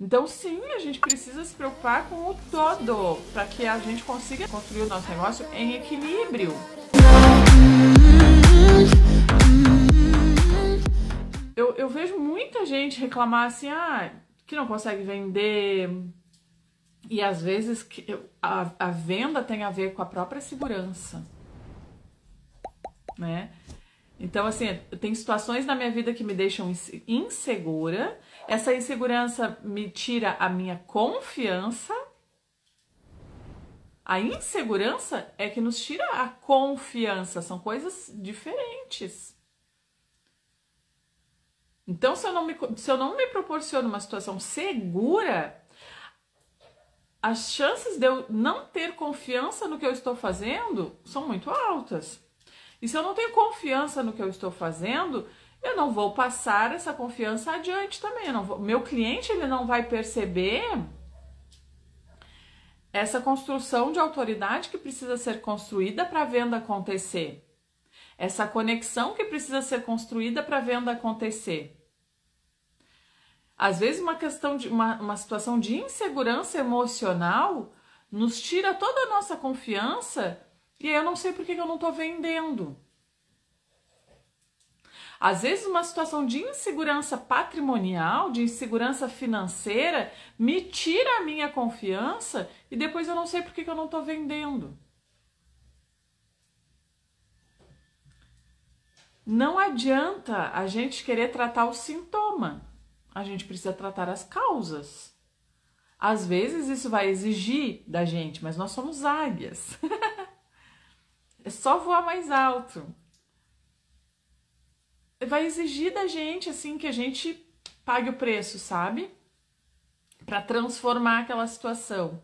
Então, sim, a gente precisa se preocupar com o todo para que a gente consiga construir o nosso negócio em equilíbrio. Eu, eu vejo muita gente reclamar assim, ah, que não consegue vender. E às vezes a, a venda tem a ver com a própria segurança, né? Então, assim, tem situações na minha vida que me deixam insegura essa insegurança me tira a minha confiança. A insegurança é que nos tira a confiança, são coisas diferentes. Então, se eu não me, se eu não me proporciono uma situação segura, as chances de eu não ter confiança no que eu estou fazendo são muito altas. E se eu não tenho confiança no que eu estou fazendo, eu não vou passar essa confiança adiante também. Vou, meu cliente ele não vai perceber essa construção de autoridade que precisa ser construída para a venda acontecer. Essa conexão que precisa ser construída para a venda acontecer. Às vezes, uma questão de uma, uma situação de insegurança emocional nos tira toda a nossa confiança e aí eu não sei por que eu não estou vendendo. Às vezes, uma situação de insegurança patrimonial, de insegurança financeira, me tira a minha confiança e depois eu não sei por que, eu não estou vendendo. Não adianta a gente querer tratar o sintoma, a gente precisa tratar as causas. Às vezes isso vai exigir da gente, mas nós somos águias. é só voar mais alto vai exigir da gente assim que a gente pague o preço, sabe? Para transformar aquela situação.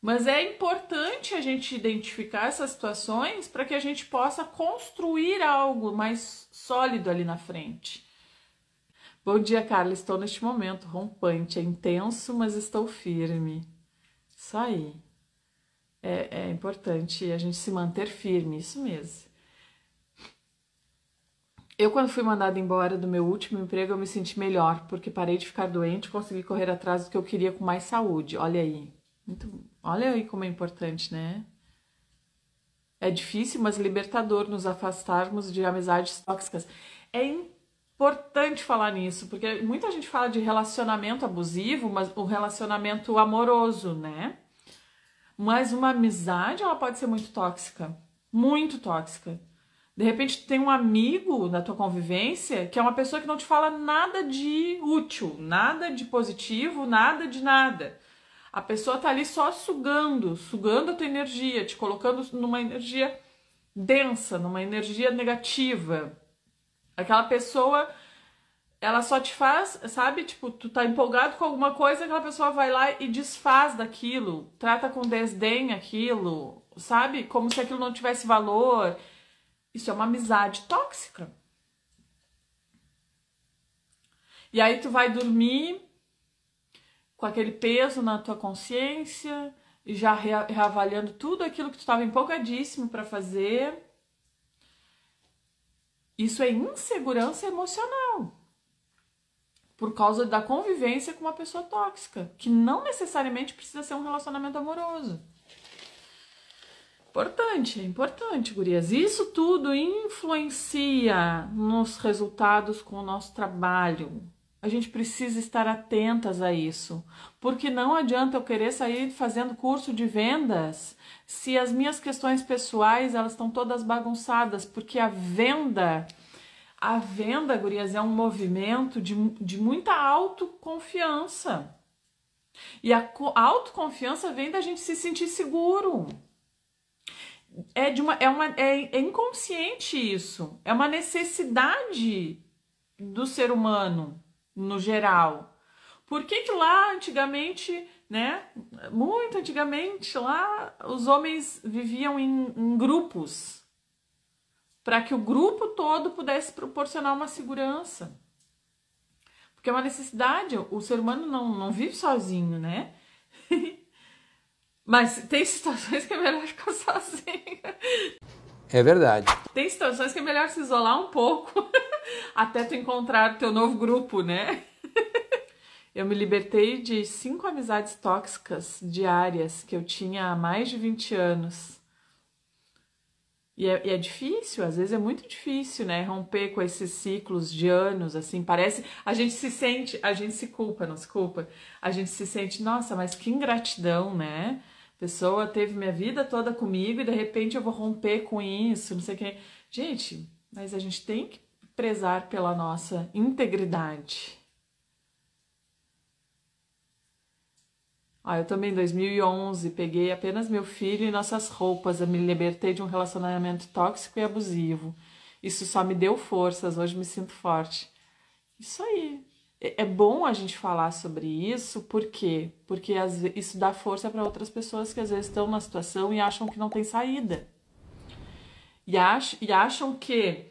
Mas é importante a gente identificar essas situações para que a gente possa construir algo mais sólido ali na frente. Bom dia, Carla. Estou neste momento rompante, é intenso, mas estou firme. Isso aí. É, é importante a gente se manter firme, isso mesmo. Eu, quando fui mandada embora do meu último emprego, eu me senti melhor, porque parei de ficar doente e consegui correr atrás do que eu queria com mais saúde. Olha aí. Muito... Olha aí como é importante, né? É difícil, mas libertador nos afastarmos de amizades tóxicas. É importante falar nisso, porque muita gente fala de relacionamento abusivo, mas o relacionamento amoroso, né? Mas uma amizade, ela pode ser muito tóxica. Muito tóxica. De repente tem um amigo na tua convivência que é uma pessoa que não te fala nada de útil, nada de positivo, nada de nada. A pessoa tá ali só sugando, sugando a tua energia, te colocando numa energia densa, numa energia negativa. Aquela pessoa, ela só te faz, sabe? Tipo, tu tá empolgado com alguma coisa, aquela pessoa vai lá e desfaz daquilo, trata com desdém aquilo, sabe? Como se aquilo não tivesse valor. Isso é uma amizade tóxica. E aí tu vai dormir com aquele peso na tua consciência e já reavaliando tudo aquilo que tu estava empolgadíssimo para fazer. Isso é insegurança emocional por causa da convivência com uma pessoa tóxica, que não necessariamente precisa ser um relacionamento amoroso. Importante, é importante, gurias. Isso tudo influencia nos resultados com o nosso trabalho. A gente precisa estar atentas a isso, porque não adianta eu querer sair fazendo curso de vendas se as minhas questões pessoais elas estão todas bagunçadas, porque a venda, a venda, gurias, é um movimento de, de muita autoconfiança. E a autoconfiança vem da gente se sentir seguro é de uma é uma é, é inconsciente isso, é uma necessidade do ser humano no geral. Por que que lá antigamente, né, muito antigamente lá os homens viviam em, em grupos para que o grupo todo pudesse proporcionar uma segurança. Porque é uma necessidade, o ser humano não, não vive sozinho, né? Mas tem situações que é melhor ficar sozinha. É verdade. Tem situações que é melhor se isolar um pouco até tu encontrar teu novo grupo, né? Eu me libertei de cinco amizades tóxicas diárias que eu tinha há mais de 20 anos. E é, e é, difícil, às vezes é muito difícil, né? Romper com esses ciclos de anos, assim, parece. A gente se sente, a gente se culpa, não se culpa? A gente se sente, nossa, mas que ingratidão, né? pessoa teve minha vida toda comigo e de repente eu vou romper com isso, não sei o que. Gente, mas a gente tem que prezar pela nossa integridade. Ah, eu também, em 2011, peguei apenas meu filho e nossas roupas. Eu me libertei de um relacionamento tóxico e abusivo. Isso só me deu forças, hoje me sinto forte. Isso aí. É, é bom a gente falar sobre isso, por quê? Porque isso dá força para outras pessoas que às vezes estão na situação e acham que não tem saída. E, ach, e acham que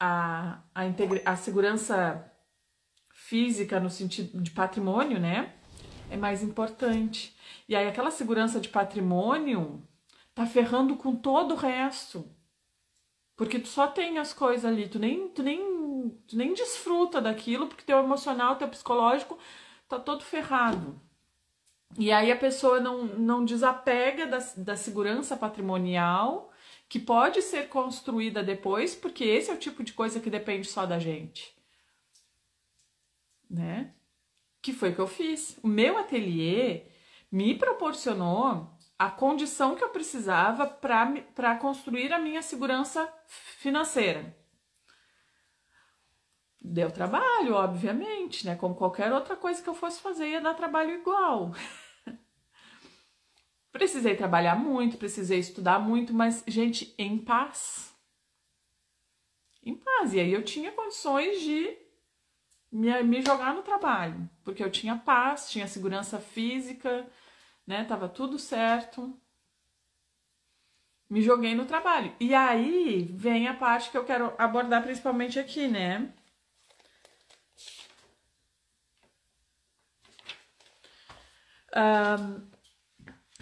a, a, integra, a segurança física, no sentido de patrimônio, né, é mais importante. E aí, aquela segurança de patrimônio tá ferrando com todo o resto. Porque tu só tem as coisas ali, tu nem, tu nem tu nem desfruta daquilo, porque teu emocional, teu psicológico tá todo ferrado. E aí a pessoa não, não desapega da, da segurança patrimonial, que pode ser construída depois, porque esse é o tipo de coisa que depende só da gente. Né? Que foi o que eu fiz. O meu ateliê me proporcionou a condição que eu precisava para construir a minha segurança financeira deu trabalho, obviamente, né? Como qualquer outra coisa que eu fosse fazer, ia dar trabalho igual. precisei trabalhar muito, precisei estudar muito, mas, gente, em paz. Em paz. E aí eu tinha condições de me, me jogar no trabalho, porque eu tinha paz, tinha segurança física, né? Tava tudo certo. Me joguei no trabalho. E aí vem a parte que eu quero abordar principalmente aqui, né? Um,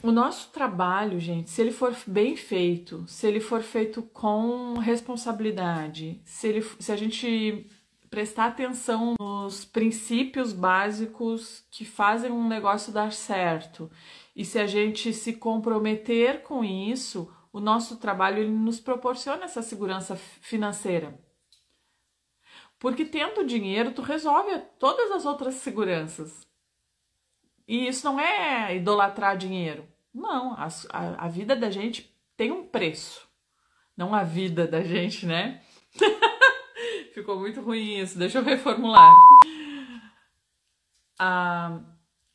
o nosso trabalho, gente, se ele for bem feito, se ele for feito com responsabilidade, se, ele, se a gente prestar atenção nos princípios básicos que fazem um negócio dar certo e se a gente se comprometer com isso, o nosso trabalho ele nos proporciona essa segurança financeira. Porque tendo dinheiro, tu resolve todas as outras seguranças. E isso não é idolatrar dinheiro. Não, a, a, a vida da gente tem um preço. Não a vida da gente, né? Ficou muito ruim isso, deixa eu reformular. A, ah,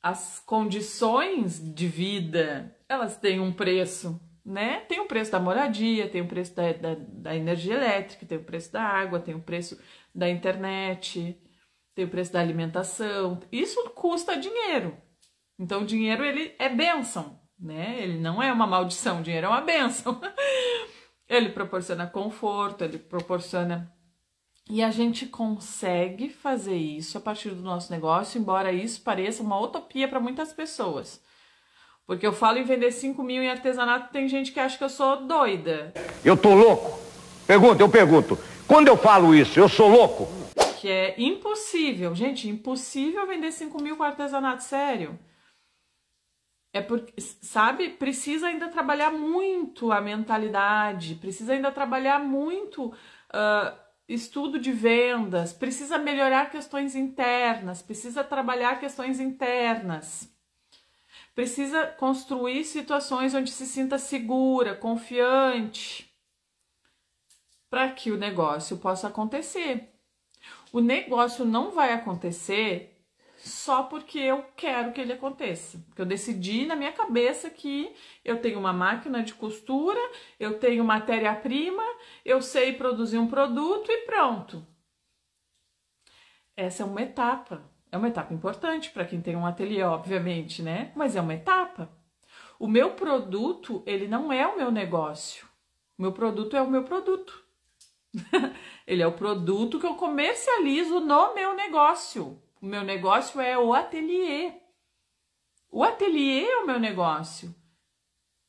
as condições de vida, elas têm um preço, né? Tem o um preço da moradia, tem o um preço da, da, da, energia elétrica, tem o um preço da água, tem o preço da internet, tem o preço da alimentação. Isso custa dinheiro. Então o dinheiro ele é bênção, né? Ele não é uma maldição, o dinheiro é uma bênção. ele proporciona conforto, ele proporciona e a gente consegue fazer isso a partir do nosso negócio, embora isso pareça uma utopia para muitas pessoas. Porque eu falo em vender 5 mil em artesanato, tem gente que acha que eu sou doida. Eu tô louco? Pergunta, eu pergunto. Quando eu falo isso, eu sou louco? Que é impossível, gente, impossível vender 5 mil com artesanato, sério. É porque, sabe, precisa ainda trabalhar muito a mentalidade, precisa ainda trabalhar muito uh, estudo de vendas, precisa melhorar questões internas, precisa trabalhar questões internas. Precisa construir situações onde se sinta segura, confiante, para que o negócio possa acontecer. O negócio não vai acontecer só porque eu quero que ele aconteça. Porque eu decidi na minha cabeça que eu tenho uma máquina de costura, eu tenho matéria-prima, eu sei produzir um produto e pronto. Essa é uma etapa. É uma etapa importante para quem tem um ateliê, obviamente, né? Mas é uma etapa. O meu produto, ele não é o meu negócio. O meu produto é o meu produto. ele é o produto que eu comercializo no meu negócio. O meu negócio é o ateliê. O ateliê é o meu negócio.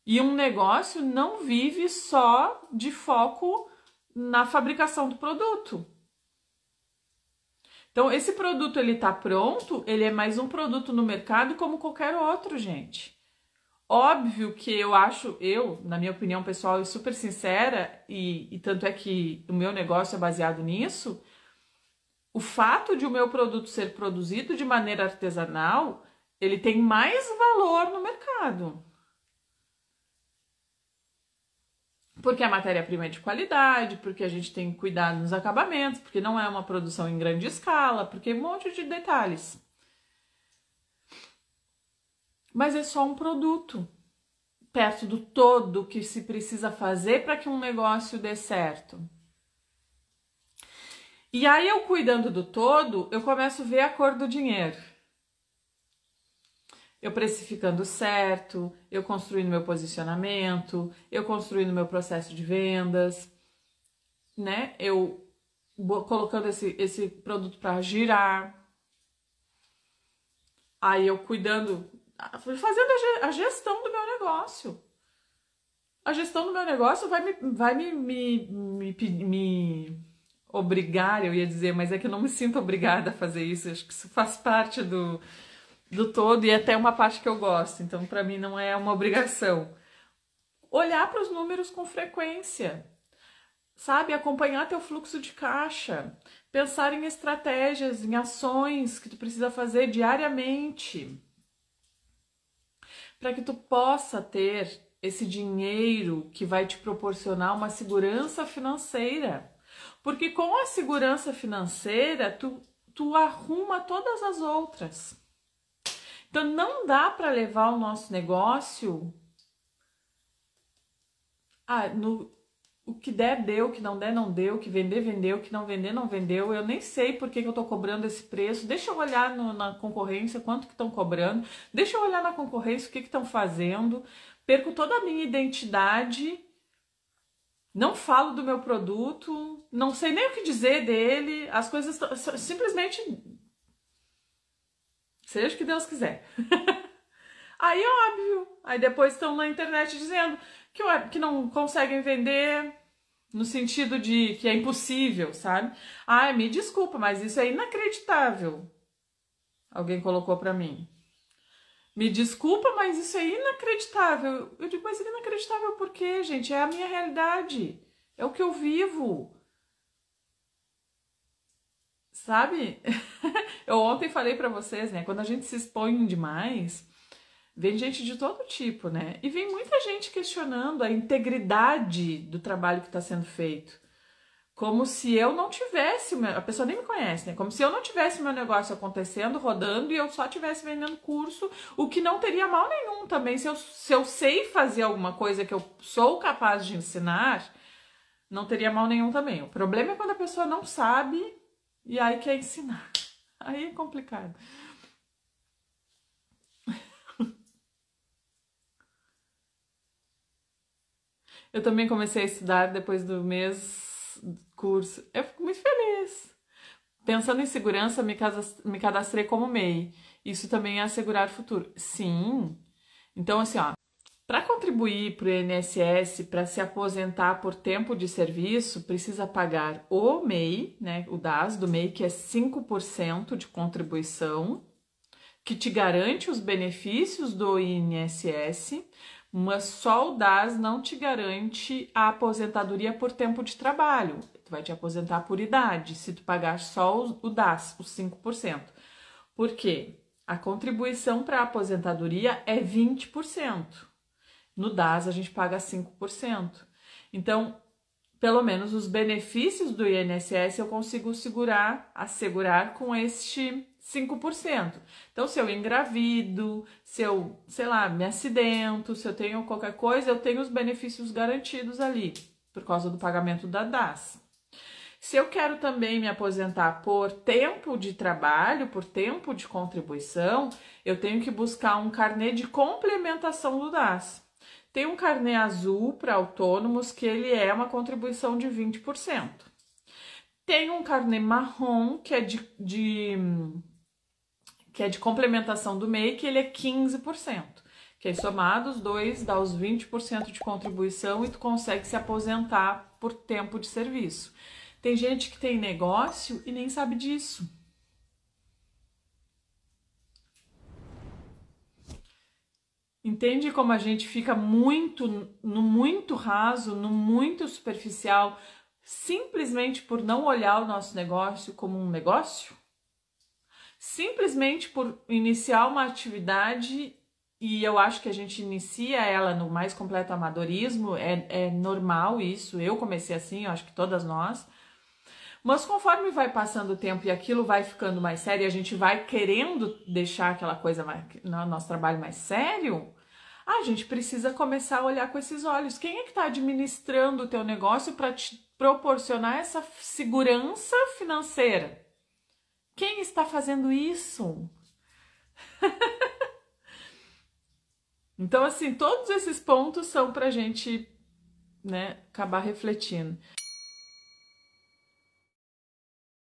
E um negócio não vive só de foco na fabricação do produto. Então, esse produto ele tá pronto, ele é mais um produto no mercado como qualquer outro, gente. Óbvio que eu acho, eu, na minha opinião pessoal, e super sincera, e, e tanto é que o meu negócio é baseado nisso, o fato de o meu produto ser produzido de maneira artesanal, ele tem mais valor no mercado. Porque a matéria-prima é de qualidade, porque a gente tem cuidado nos acabamentos, porque não é uma produção em grande escala, porque um monte de detalhes. Mas é só um produto perto do todo que se precisa fazer para que um negócio dê certo. E aí eu cuidando do todo, eu começo a ver a cor do dinheiro. Eu precificando certo, eu construindo meu posicionamento, eu construindo meu processo de vendas, né? Eu colocando esse, esse produto para girar. Aí eu cuidando, fazendo a gestão do meu negócio. A gestão do meu negócio vai me, vai me, me, me, me obrigar, eu ia dizer, mas é que eu não me sinto obrigada a fazer isso, eu acho que isso faz parte do, do todo e é até uma parte que eu gosto, então para mim não é uma obrigação. Olhar para os números com frequência, sabe? Acompanhar teu fluxo de caixa, pensar em estratégias, em ações que tu precisa fazer diariamente para que tu possa ter esse dinheiro que vai te proporcionar uma segurança financeira porque com a segurança financeira, tu, tu arruma todas as outras. Então não dá para levar o nosso negócio ah, no, o que der, deu, o que não der, não deu, o que vender, vendeu, o que não vender, não vendeu. Eu nem sei por que, que eu estou cobrando esse preço. Deixa eu olhar no, na concorrência quanto que estão cobrando. Deixa eu olhar na concorrência o que estão fazendo. Perco toda a minha identidade não falo do meu produto, não sei nem o que dizer dele, as coisas simplesmente. Seja o que Deus quiser. Aí, óbvio, aí depois estão na internet dizendo que, que não conseguem vender, no sentido de que é impossível, sabe? Ai, me desculpa, mas isso é inacreditável. Alguém colocou para mim me desculpa, mas isso é inacreditável. Eu digo, mas é inacreditável por quê, gente? É a minha realidade, é o que eu vivo. Sabe? eu ontem falei para vocês, né? Quando a gente se expõe demais, vem gente de todo tipo, né? E vem muita gente questionando a integridade do trabalho que está sendo feito como se eu não tivesse, a pessoa nem me conhece, né? Como se eu não tivesse meu negócio acontecendo, rodando e eu só tivesse vendendo curso, o que não teria mal nenhum também. Se eu, se eu sei fazer alguma coisa que eu sou capaz de ensinar, não teria mal nenhum também. O problema é quando a pessoa não sabe e aí quer ensinar. Aí é complicado. Eu também comecei a estudar depois do mês curso. Eu fico muito feliz. Pensando em segurança, me cadastrei como MEI. Isso também é assegurar futuro. Sim. Então, assim, ó, para contribuir para o INSS, para se aposentar por tempo de serviço, precisa pagar o MEI, né, o DAS do MEI, que é 5% de contribuição, que te garante os benefícios do INSS, mas só o DAS não te garante a aposentadoria por tempo de trabalho. Tu vai te aposentar por idade, se tu pagar só o, o DAS, os 5%. Por quê? A contribuição para a aposentadoria é 20%. No DAS a gente paga 5%. Então, pelo menos os benefícios do INSS eu consigo segurar, assegurar com este 5%. Então, se eu engravido, se eu, sei lá, me acidento, se eu tenho qualquer coisa, eu tenho os benefícios garantidos ali, por causa do pagamento da DAS. Se eu quero também me aposentar por tempo de trabalho, por tempo de contribuição, eu tenho que buscar um carnet de complementação do DAS. Tem um carnet azul para autônomos que ele é uma contribuição de 20%. Tem um carnet marrom que é de, de que é de complementação do MEI, que ele é 15%. Que aí somado os dois dá os 20% de contribuição e tu consegue se aposentar por tempo de serviço. Tem gente que tem negócio e nem sabe disso. Entende como a gente fica muito no muito raso, no muito superficial, simplesmente por não olhar o nosso negócio como um negócio? Simplesmente por iniciar uma atividade e eu acho que a gente inicia ela no mais completo amadorismo, é, é normal isso. Eu comecei assim, eu acho que todas nós. Mas conforme vai passando o tempo e aquilo vai ficando mais sério, a gente vai querendo deixar aquela coisa mais, né, nosso trabalho mais sério, a gente precisa começar a olhar com esses olhos. Quem é que está administrando o teu negócio para te proporcionar essa segurança financeira? Quem está fazendo isso? então, assim, todos esses pontos são para a gente né, acabar refletindo.